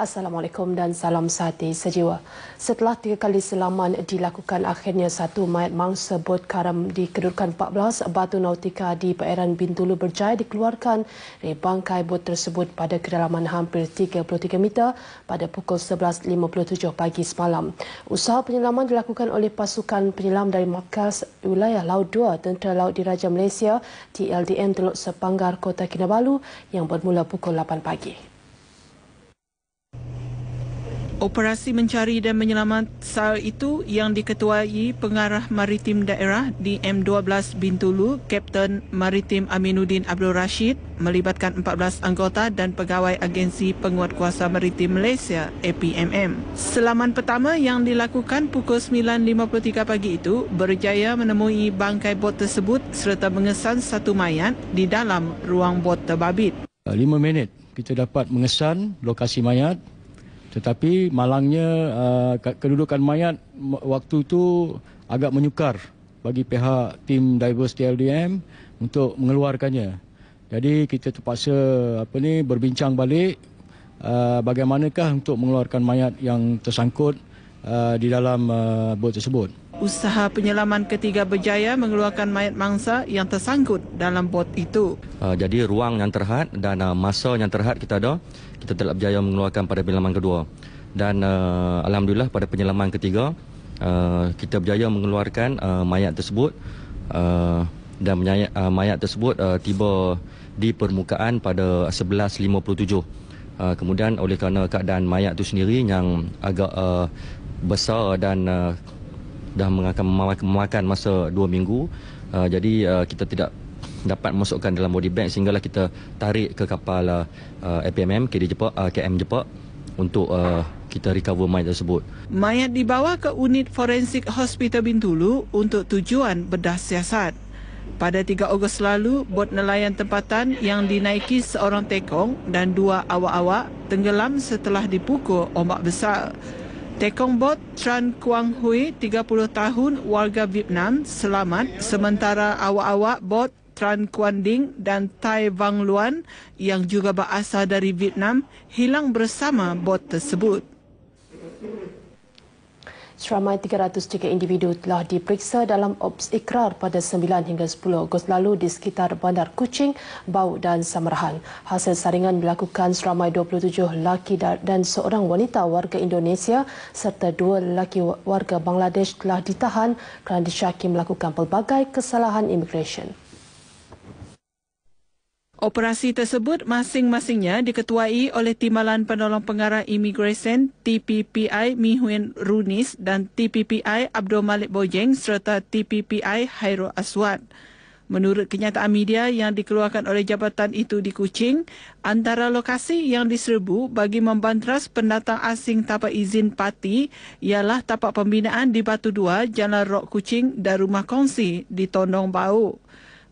Assalamualaikum dan salam sehati sejiwa. Setelah tiga kali selaman dilakukan akhirnya satu mayat mangsa bot karam di kedudukan 14 batu nautika di perairan Bintulu berjaya dikeluarkan dari bangkai bot tersebut pada kedalaman hampir 33 meter pada pukul 11.57 pagi semalam. Usaha penyelaman dilakukan oleh pasukan penyelam dari Makas Wilayah Laut 2 Tentera Laut Diraja Malaysia TLDN Teluk Sepanggar Kota Kinabalu yang bermula pukul 8 pagi. Operasi mencari dan menyelamat SAR itu yang diketuai Pengarah Maritim Daerah di M12 Bintulu, Kapten Maritim Aminuddin Abdul Rashid melibatkan 14 anggota dan pegawai Agensi Penguat Kuasa Maritim Malaysia, APMM. Selaman pertama yang dilakukan pukul 9.53 pagi itu berjaya menemui bangkai bot tersebut serta mengesan satu mayat di dalam ruang bot terbabit. 5 minit kita dapat mengesan lokasi mayat tetapi malangnya uh, kedudukan mayat waktu itu agak menyukar bagi pihak tim divers TLDM untuk mengeluarkannya. Jadi kita terpaksa apa ni berbincang balik uh, bagaimanakah untuk mengeluarkan mayat yang tersangkut uh, di dalam uh, bot tersebut. Usaha penyelaman ketiga berjaya mengeluarkan mayat mangsa yang tersangkut dalam bot itu. Uh, jadi ruang yang terhad dan uh, masa yang terhad kita ada, kita telah berjaya mengeluarkan pada penyelaman kedua. Dan uh, alhamdulillah pada penyelaman ketiga, uh, kita berjaya mengeluarkan uh, mayat tersebut uh, dan mayat, uh, mayat tersebut uh, tiba di permukaan pada 11.57. kemudian oleh kerana keadaan mayat itu sendiri yang agak uh, besar dan uh, dah akan memakan masa 2 minggu uh, jadi uh, kita tidak dapat masukkan dalam body bag sehinggalah kita tarik ke kapal uh, APMM KD Jepak uh, KM uh, Jepak untuk uh, kita recover mayat tersebut. Mayat dibawa ke unit forensik Hospital Bintulu untuk tujuan bedah siasat. Pada 3 Ogos lalu, bot nelayan tempatan yang dinaiki seorang tekong dan dua awak-awak tenggelam setelah dipukul ombak besar. Tekong bot Tran Kuang Hui, 30 tahun, warga Vietnam, selamat sementara awak-awak bot Tran Kuan Ding dan Tai Vang Luan yang juga berasal dari Vietnam hilang bersama bot tersebut. Seramai 303 individu telah diperiksa dalam ops ikrar pada 9 hingga 10 Ogos lalu di sekitar bandar Kuching, Bau dan Samarahan. Hasil saringan dilakukan seramai 27 lelaki dan seorang wanita warga Indonesia serta dua lelaki warga Bangladesh telah ditahan kerana disyaki melakukan pelbagai kesalahan imigresen. Operasi tersebut masing-masingnya diketuai oleh Timbalan Penolong Pengarah imigresen TPPI Mihuen Runis dan TPPI Abdul Malik Bojeng serta TPPI Hairo Aswad. Menurut kenyataan media yang dikeluarkan oleh jabatan itu di Kuching, antara lokasi yang diserbu bagi membantras pendatang asing tanpa izin parti ialah tapak pembinaan di Batu Dua, Jalan Rok Kuching dan rumah kongsi di Tondong Bau.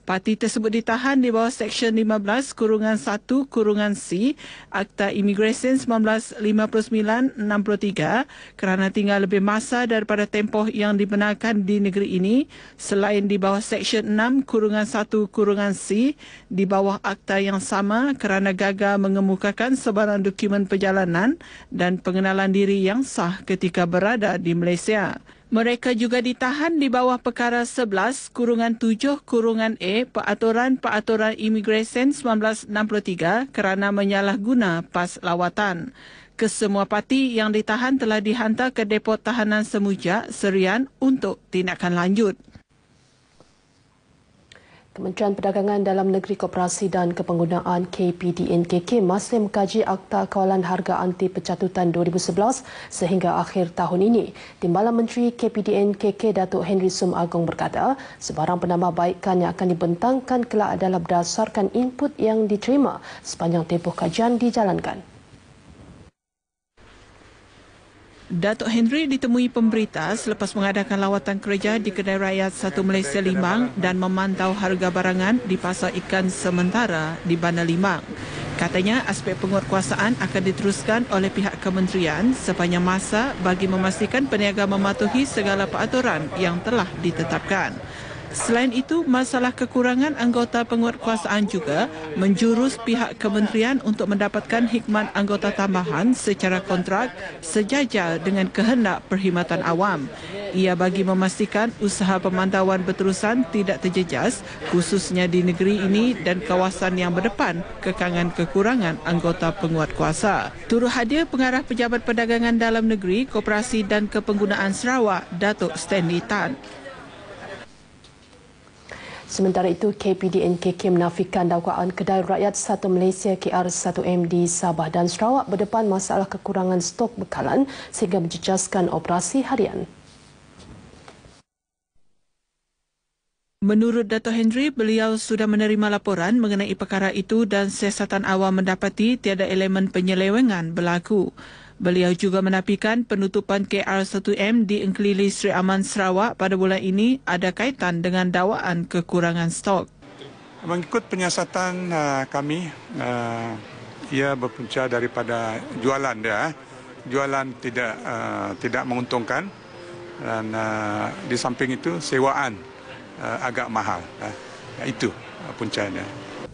Parti tersebut ditahan di bawah Seksyen 15 Kurungan 1 Kurungan C Akta Imigresen 1959-63 kerana tinggal lebih masa daripada tempoh yang dibenarkan di negeri ini selain di bawah Seksyen 6 Kurungan 1 Kurungan C di bawah akta yang sama kerana gagal mengemukakan sebarang dokumen perjalanan dan pengenalan diri yang sah ketika berada di Malaysia. Mereka juga ditahan di bawah perkara 11 kurungan 7 kurungan A e, Peraturan Peraturan Imigresen 1963 kerana menyalahguna pas lawatan. Kesemua parti yang ditahan telah dihantar ke depot tahanan Semujak, Serian untuk tindakan lanjut. Kementerian Perdagangan Dalam Negeri Koperasi dan Kepenggunaan KPDNKK masih mengkaji Akta Kawalan Harga Anti pecatutan 2011 sehingga akhir tahun ini. Timbalan Menteri KPDNKK Datuk Henry Sum Agong berkata, sebarang penambahbaikan yang akan dibentangkan kelak adalah berdasarkan input yang diterima sepanjang tempoh kajian dijalankan. Datuk Henry ditemui pemberita selepas mengadakan lawatan kerja di Kedai Rakyat Satu Malaysia Limang dan memantau harga barangan di Pasar Ikan Sementara di Bandar Limang. Katanya aspek penguatkuasaan akan diteruskan oleh pihak kementerian sepanjang masa bagi memastikan peniaga mematuhi segala peraturan yang telah ditetapkan. Selain itu, masalah kekurangan anggota penguatkuasaan juga menjurus pihak kementerian untuk mendapatkan hikmat anggota tambahan secara kontrak sejajar dengan kehendak perkhidmatan awam. Ia bagi memastikan usaha pemantauan berterusan tidak terjejas khususnya di negeri ini dan kawasan yang berdepan kekangan kekurangan anggota penguatkuasa. Turut hadir pengarah Pejabat Perdagangan Dalam Negeri, Koperasi dan Kepenggunaan Sarawak, Datuk Stanley Tan. Sementara itu, KPDNKK menafikan dakwaan Kedai Rakyat Satu Malaysia KR1M di Sabah dan Sarawak berdepan masalah kekurangan stok bekalan sehingga menjejaskan operasi harian. Menurut Dato' Henry, beliau sudah menerima laporan mengenai perkara itu dan siasatan awal mendapati tiada elemen penyelewengan berlaku. Beliau juga menapikan penutupan KR1M di Engkelili Sri Aman Sarawak pada bulan ini ada kaitan dengan dakwaan kekurangan stok. Mengikut penyiasatan uh, kami, uh, ia berpunca daripada jualan dia. Eh. Jualan tidak uh, tidak menguntungkan dan uh, di samping itu sewaan uh, agak mahal. Uh, itu uh, puncanya.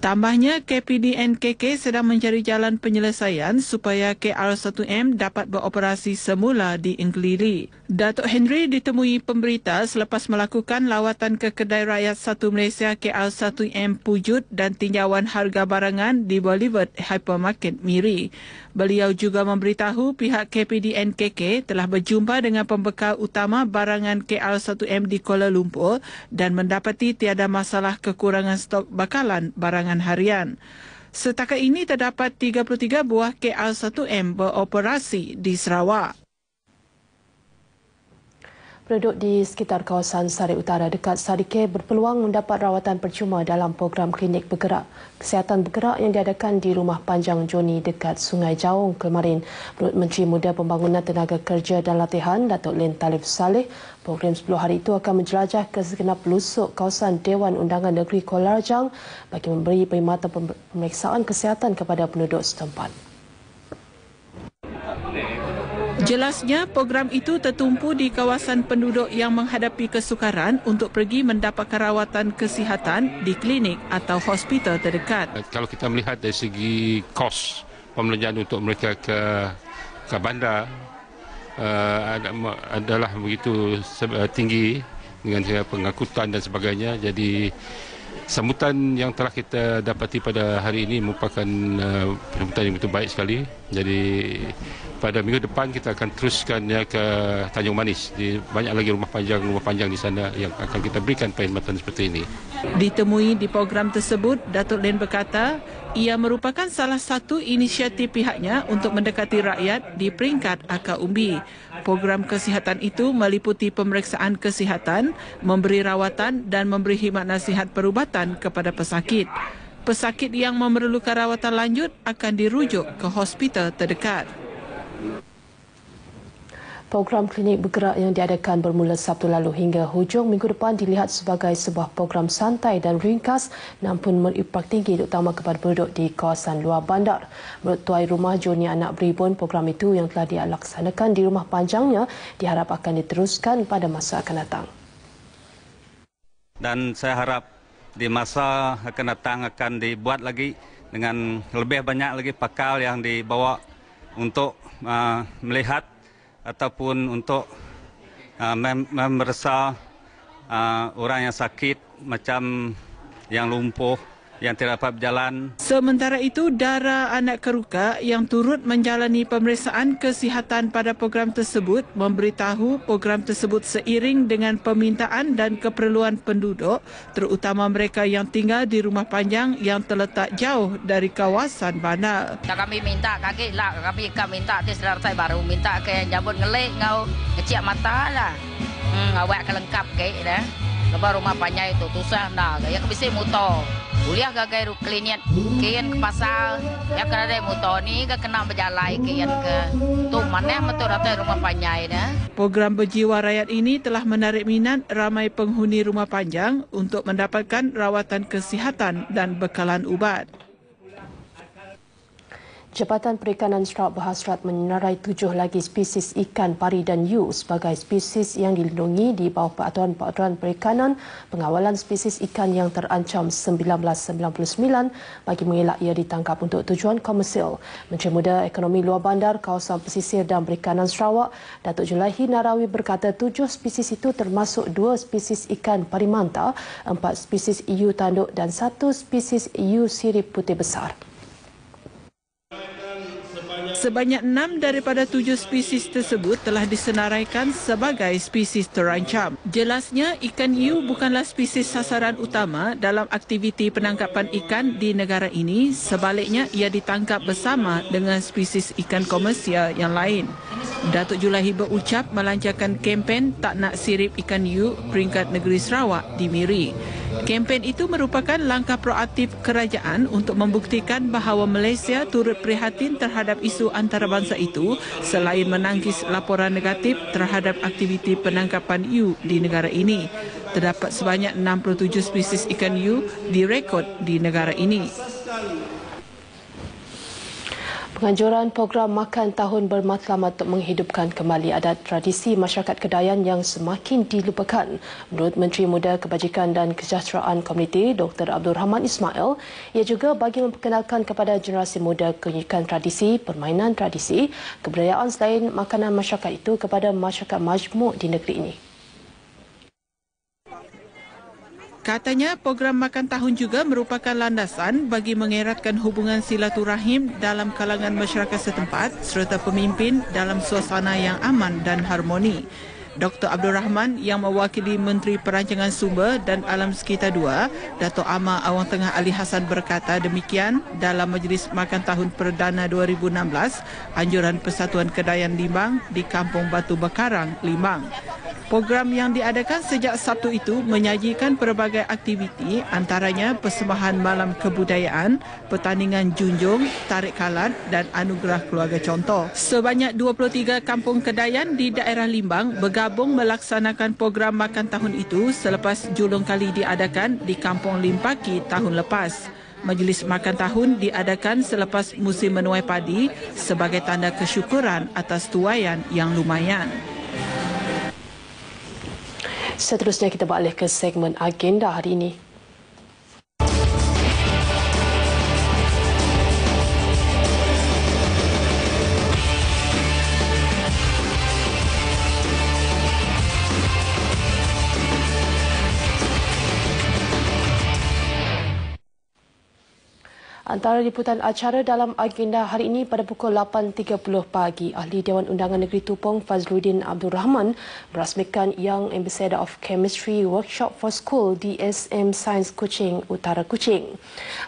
Tambahnya, KPDNKK sedang mencari jalan penyelesaian supaya KR1M dapat beroperasi semula di Inglili. Datuk Henry ditemui pemberita selepas melakukan lawatan ke Kedai Rakyat Satu Malaysia KL1M Pujut dan tinjauan harga barangan di Bolivar Hypermarket Miri. Beliau juga memberitahu pihak KPDNKK telah berjumpa dengan pembekal utama barangan KL1M di Kuala Lumpur dan mendapati tiada masalah kekurangan stok bakalan barangan harian. Setakat ini terdapat 33 buah KL1M beroperasi di Sarawak. Penduduk di sekitar kawasan Sarik Utara dekat K berpeluang mendapat rawatan percuma dalam program klinik bergerak. Kesihatan bergerak yang diadakan di rumah panjang Joni dekat Sungai Jaung kemarin. Menurut Menteri Muda Pembangunan Tenaga Kerja dan Latihan, Datuk Lin Talif Saleh, program 10 hari itu akan menjelajah ke segenap lusuk kawasan Dewan Undangan Negeri Kuala Rajang bagi memberi perkhidmatan pemeriksaan kesihatan kepada penduduk setempat. Jelasnya, program itu tertumpu di kawasan penduduk yang menghadapi kesukaran untuk pergi mendapatkan rawatan kesihatan di klinik atau hospital terdekat. Eh, kalau kita melihat dari segi kos pembelanjaan untuk mereka ke ke bandar uh, adalah begitu eh, tinggi dengan pengangkutan dan sebagainya. Jadi Sambutan yang telah kita dapati pada hari ini merupakan uh, sambutan yang betul baik sekali. Jadi pada minggu depan kita akan teruskan ke Tanjung Manis. Di, banyak lagi rumah panjang rumah panjang di sana yang akan kita berikan perkhidmatan seperti ini. Ditemui di program tersebut, Datuk Len berkata ia merupakan salah satu inisiatif pihaknya untuk mendekati rakyat di peringkat akar umbi. Program kesihatan itu meliputi pemeriksaan kesihatan, memberi rawatan dan memberi khidmat nasihat perubahan rawatan kepada pesakit. Pesakit yang memerlukan rawatan lanjut akan dirujuk ke hospital terdekat. Program klinik bergerak yang diadakan bermula Sabtu lalu hingga hujung minggu depan dilihat sebagai sebuah program santai dan ringkas namun berimpak tinggi terutama kepada penduduk di kawasan luar bandar. Menurut Tuai Rumah Joni Anak Beribun, program itu yang telah dilaksanakan di rumah panjangnya diharap akan diteruskan pada masa akan datang. Dan saya harap di masa akan datang akan dibuat lagi dengan lebih banyak lagi pakal yang dibawa untuk uh, melihat ataupun untuk uh, mem- memeriksa uh, orang yang sakit macam yang lumpuh yang tidak dapat berjalan. Sementara itu, darah anak keruka yang turut menjalani pemeriksaan kesihatan pada program tersebut memberitahu program tersebut seiring dengan permintaan dan keperluan penduduk terutama mereka yang tinggal di rumah panjang yang terletak jauh dari kawasan bandar. Kami minta kaki lah, kami kami minta di selesai baru minta ke jambut ngelik, ngau kecil mata lah. Hmm, awak kelengkap kek dah. Lepas rumah panjang itu, susah dah. Ya, kebisi mutol kuliah gagai ruk klinik kian ke pasal ya kerana ada motor ni ke kan kena berjalan kian ke tu mana betul ada rumah panjang dah eh. program berjiwa rakyat ini telah menarik minat ramai penghuni rumah panjang untuk mendapatkan rawatan kesihatan dan bekalan ubat Jabatan Perikanan Sarawak Berhasrat menerai tujuh lagi spesies ikan pari dan yu sebagai spesies yang dilindungi di bawah peraturan-peraturan perikanan pengawalan spesies ikan yang terancam 1999 bagi mengelak ia ditangkap untuk tujuan komersil. Menteri Muda Ekonomi Luar Bandar, Kawasan Pesisir dan Perikanan Sarawak, Datuk Julaihi Narawi berkata tujuh spesies itu termasuk dua spesies ikan pari manta, empat spesies yu tanduk dan satu spesies yu sirip putih besar. Sebanyak enam daripada tujuh spesies tersebut telah disenaraikan sebagai spesies terancam. Jelasnya, ikan hiu bukanlah spesies sasaran utama dalam aktiviti penangkapan ikan di negara ini. Sebaliknya, ia ditangkap bersama dengan spesies ikan komersial yang lain. Datuk Julahi berucap melancarkan kempen tak nak sirip ikan hiu peringkat negeri Sarawak di Miri. Kempen itu merupakan langkah proaktif kerajaan untuk membuktikan bahawa Malaysia turut prihatin terhadap isu antarabangsa itu selain menangkis laporan negatif terhadap aktiviti penangkapan iu di negara ini. Terdapat sebanyak 67 spesies ikan iu direkod di negara ini. Penganjuran program makan tahun bermatlamat untuk menghidupkan kembali adat tradisi masyarakat Kedayan yang semakin dilupakan. Menurut Menteri Muda Kebajikan dan Kesejahteraan Komuniti Dr. Abdul Rahman Ismail, ia juga bagi memperkenalkan kepada generasi muda kenyikan tradisi, permainan tradisi, kebudayaan selain makanan masyarakat itu kepada masyarakat majmuk di negeri ini. Katanya program makan tahun juga merupakan landasan bagi mengeratkan hubungan silaturahim dalam kalangan masyarakat setempat serta pemimpin dalam suasana yang aman dan harmoni. Dr. Abdul Rahman yang mewakili Menteri Perancangan Sumber dan Alam Sekitar dua, Datuk Ama Awang Tengah Ali Hasan berkata demikian dalam Majlis Makan Tahun Perdana 2016, Anjuran Persatuan Kedayan Limbang di Kampung Batu Bekarang, Limbang. Program yang diadakan sejak Sabtu itu menyajikan pelbagai aktiviti antaranya persembahan malam kebudayaan, pertandingan junjung, tarik kalan dan anugerah keluarga contoh. Sebanyak 23 kampung kedayan di daerah Limbang bergabung melaksanakan program makan tahun itu selepas julung kali diadakan di Kampung Limpaki tahun lepas. Majlis makan tahun diadakan selepas musim menuai padi sebagai tanda kesyukuran atas tuayan yang lumayan. Seterusnya kita beralih ke segmen agenda hari ini. Antara liputan acara dalam agenda hari ini pada pukul 8.30 pagi, Ahli Dewan Undangan Negeri Tupong Fazluddin Abdul Rahman merasmikan Young Ambassador of Chemistry Workshop for School DSM Science Kuching Utara Kuching.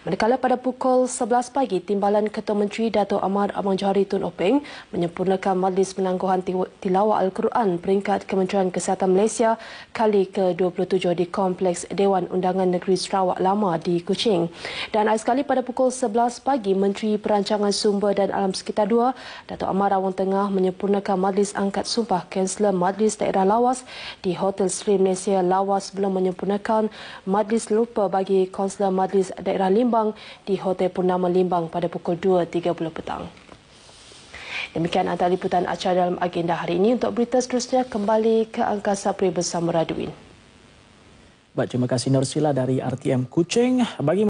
Manakala pada pukul 11 pagi, Timbalan Ketua Menteri Dato' Amar Abang Johari Tun Openg menyempurnakan Majlis Penangguhan tilawah Al-Quran peringkat Kementerian Kesihatan Malaysia kali ke-27 di Kompleks Dewan Undangan Negeri Sarawak Lama di Kuching. Dan sekali pada pukul pukul 11 pagi, Menteri Perancangan Sumber dan Alam Sekitar 2, Datuk Amar Awang Tengah menyempurnakan Majlis Angkat Sumpah Kansler Majlis Daerah Lawas di Hotel Sri Malaysia Lawas sebelum menyempurnakan Majlis Lupa bagi Kansler Majlis Daerah Limbang di Hotel Purnama Limbang pada pukul 2.30 petang. Demikian antara liputan acara dalam agenda hari ini. Untuk berita seterusnya, kembali ke Angkasa Pri bersama Raduin. Baik, terima kasih Nursila dari RTM Kucing Bagi